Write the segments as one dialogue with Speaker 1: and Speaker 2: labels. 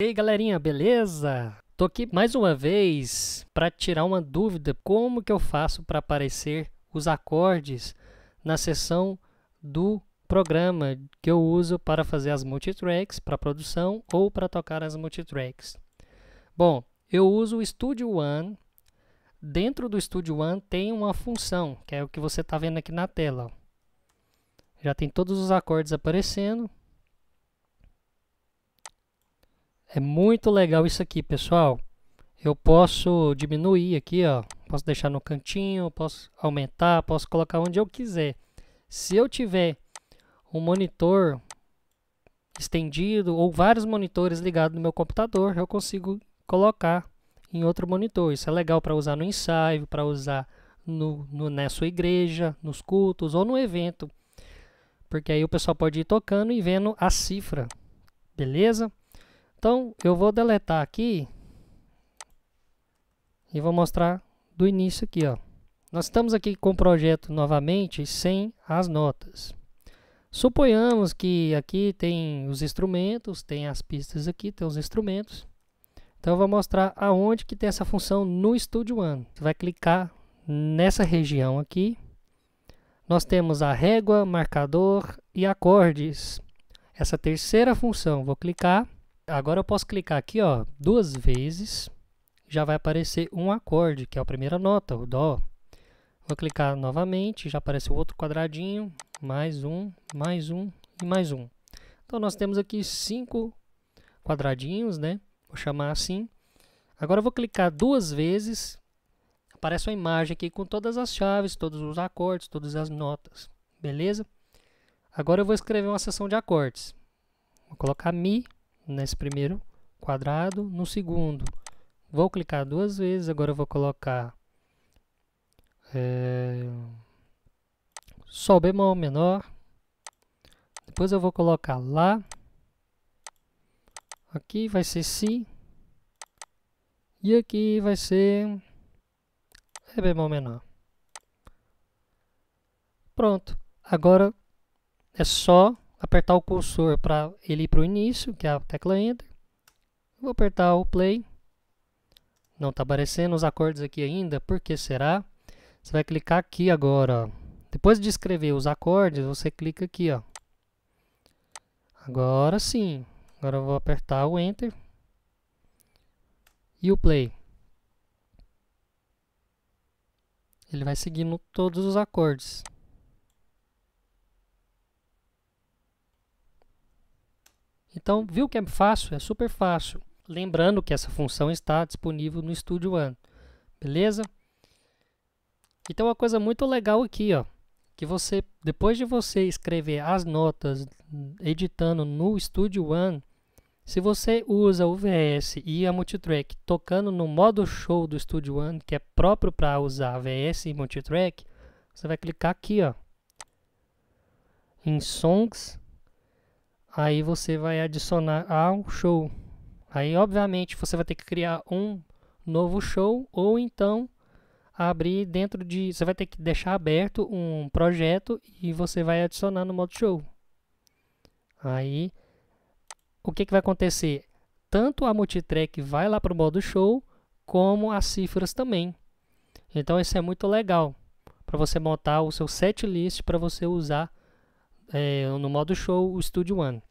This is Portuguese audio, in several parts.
Speaker 1: Ei galerinha, beleza? Tô aqui mais uma vez para tirar uma dúvida, como que eu faço para aparecer os acordes na seção do programa que eu uso para fazer as multitracks, para produção ou para tocar as multitracks. Bom, eu uso o Studio One. Dentro do Studio One tem uma função, que é o que você está vendo aqui na tela. Já tem todos os acordes aparecendo. É muito legal isso aqui, pessoal. Eu posso diminuir aqui, ó. Posso deixar no cantinho, posso aumentar, posso colocar onde eu quiser. Se eu tiver um monitor estendido ou vários monitores ligados no meu computador, eu consigo colocar em outro monitor. Isso é legal para usar no ensaio, para usar no, no, na sua igreja, nos cultos ou no evento. Porque aí o pessoal pode ir tocando e vendo a cifra. Beleza? Então eu vou deletar aqui e vou mostrar do início aqui, ó. Nós estamos aqui com o projeto novamente sem as notas. Suponhamos que aqui tem os instrumentos, tem as pistas aqui, tem os instrumentos. Então eu vou mostrar aonde que tem essa função no Studio One. Você vai clicar nessa região aqui. Nós temos a régua, marcador e acordes. Essa terceira função, vou clicar. Agora eu posso clicar aqui ó, duas vezes, já vai aparecer um acorde, que é a primeira nota, o Dó. Vou clicar novamente, já apareceu outro quadradinho, mais um, mais um e mais um. Então nós temos aqui cinco quadradinhos, né? Vou chamar assim. Agora eu vou clicar duas vezes, aparece uma imagem aqui com todas as chaves, todos os acordes, todas as notas, beleza? Agora eu vou escrever uma seção de acordes. Vou colocar Mi, nesse primeiro quadrado. No segundo, vou clicar duas vezes. Agora eu vou colocar é, Sol bemol menor. Depois eu vou colocar Lá. Aqui vai ser Si. E aqui vai ser Ré bemol menor. Pronto. Agora é só apertar o cursor para ele ir para o início, que é a tecla Enter. Vou apertar o Play. Não está aparecendo os acordes aqui ainda, por que será? Você vai clicar aqui agora. Ó. Depois de escrever os acordes, você clica aqui. Ó. Agora sim. Agora eu vou apertar o Enter e o Play. Ele vai seguindo todos os acordes. Então, viu que é fácil? É super fácil. Lembrando que essa função está disponível no Studio One, beleza? Então uma coisa muito legal aqui, ó, que você, depois de você escrever as notas editando no Studio One, se você usa o VS e a Multitrack tocando no modo show do Studio One, que é próprio para usar VS e Multitrack, você vai clicar aqui, ó, em Songs, aí você vai adicionar ao show. Aí, obviamente, você vai ter que criar um novo show ou então abrir dentro de. Você vai ter que deixar aberto um projeto e você vai adicionar no modo show. Aí, o que, que vai acontecer? Tanto a multitrack vai lá para o modo show, como as cifras também. Então, isso é muito legal para você montar o seu set list para você usar é, no modo show o Studio One.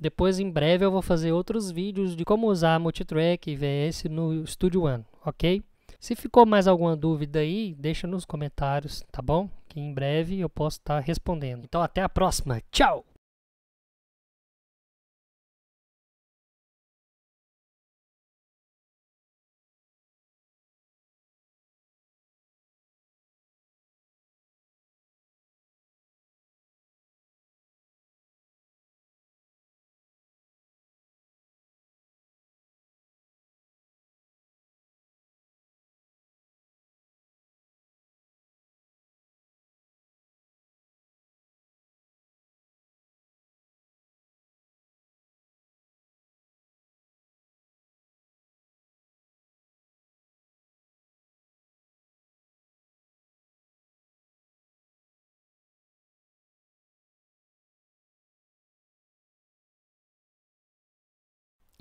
Speaker 1: Depois, em breve, eu vou fazer outros vídeos de como usar Multitrack e VS no Studio One, ok? Se ficou mais alguma dúvida aí, deixa nos comentários, tá bom? Que em breve eu posso estar tá respondendo. Então, até a próxima. Tchau!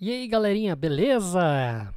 Speaker 1: E aí galerinha, beleza?